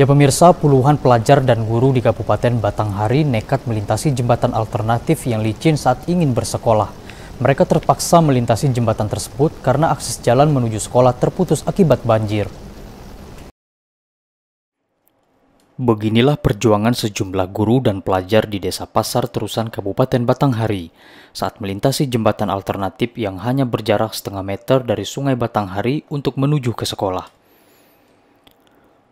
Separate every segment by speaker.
Speaker 1: Ya pemirsa, puluhan pelajar dan guru di Kabupaten Batanghari nekat melintasi jembatan alternatif yang licin saat ingin bersekolah. Mereka terpaksa melintasi jembatan tersebut karena akses jalan menuju sekolah terputus akibat banjir. Beginilah perjuangan sejumlah guru dan pelajar di Desa Pasar Terusan Kabupaten Batanghari saat melintasi jembatan alternatif yang hanya berjarak setengah meter dari Sungai Batanghari untuk menuju ke sekolah.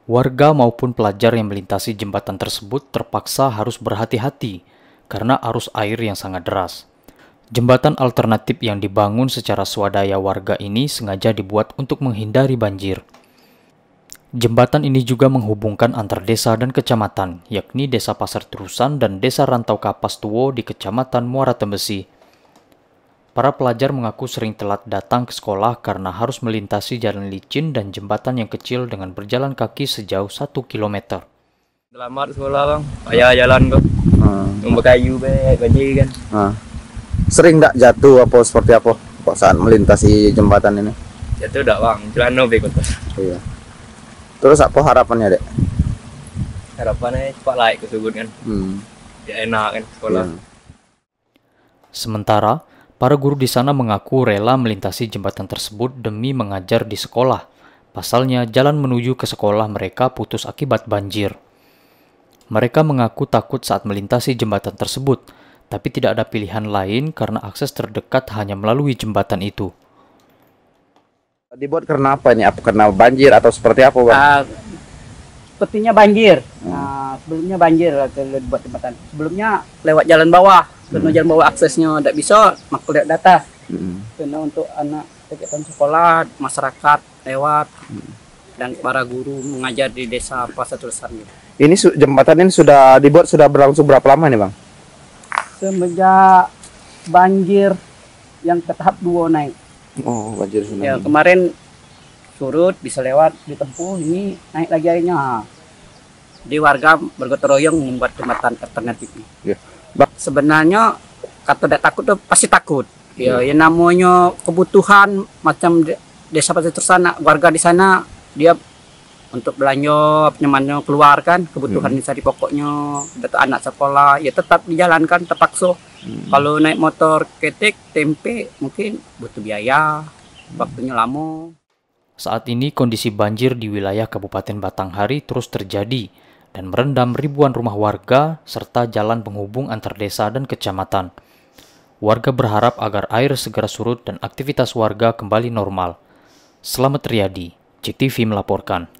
Speaker 1: Warga maupun pelajar yang melintasi jembatan tersebut terpaksa harus berhati-hati karena arus air yang sangat deras. Jembatan alternatif yang dibangun secara swadaya warga ini sengaja dibuat untuk menghindari banjir. Jembatan ini juga menghubungkan antar desa dan kecamatan, yakni Desa Pasar Terusan dan Desa Rantau Kapas Tuo di Kecamatan Muara Tembesi, Para pelajar mengaku sering telat datang ke sekolah karena harus melintasi jalan licin dan jembatan yang kecil dengan berjalan kaki sejauh 1 km. Selamat sekolah bang, ayah jalan kok. Hmm. Tumbuh kayu be, banjir kan. Hmm. Sering tak jatuh apa seperti apa kok saat melintasi jembatan ini?
Speaker 2: Jatuh tidak bang, jalan nobe kok Iya. Terus apa harapannya dek? Harapannya cepat naik ke kan. Hmm. Ya enak kan sekolah. Iya.
Speaker 1: Sementara, Para guru di sana mengaku rela melintasi jembatan tersebut demi mengajar di sekolah. Pasalnya, jalan menuju ke sekolah mereka putus akibat banjir. Mereka mengaku takut saat melintasi jembatan tersebut, tapi tidak ada pilihan lain karena akses terdekat hanya melalui jembatan itu.
Speaker 2: Dibuat karena apa ini? Apa karena banjir atau seperti apa, Bang? Uh, sepertinya banjir. Hmm. Uh, sebelumnya banjir dibuat jembatan. Sebelumnya lewat jalan bawah dan hmm. jangan bawa aksesnya tidak bisa, makulat data. Hmm. Karena untuk anak kegiatan sekolah, masyarakat lewat, hmm. dan para guru mengajar di desa Pasar Tulisan. Gitu.
Speaker 1: Ini jembatan ini sudah dibuat sudah berlangsung berapa lama nih bang?
Speaker 2: Semenjak banjir yang ke tahap dua naik. Oh banjir sudah. Ya kemarin surut bisa lewat ditempuh ini naik lagi airnya. Di warga bergotong royong membuat jembatan alternatif ini. Ya. Yeah sebenarnya kata tidak takut tuh pasti takut ya yeah. yang namanya kebutuhan macam desa pasti tersana warga di sana dia untuk belanja penyemannya keluar kan kebutuhan hmm. di pokoknya data anak sekolah ya tetap dijalankan terpaksa hmm. kalau naik motor ketek tempe mungkin butuh biaya hmm. waktunya lama
Speaker 1: saat ini kondisi banjir di wilayah Kabupaten Batanghari terus terjadi dan merendam ribuan rumah warga serta jalan penghubung antar desa dan kecamatan. Warga berharap agar air segera surut dan aktivitas warga kembali normal. Selamat Riyadi, JEK melaporkan.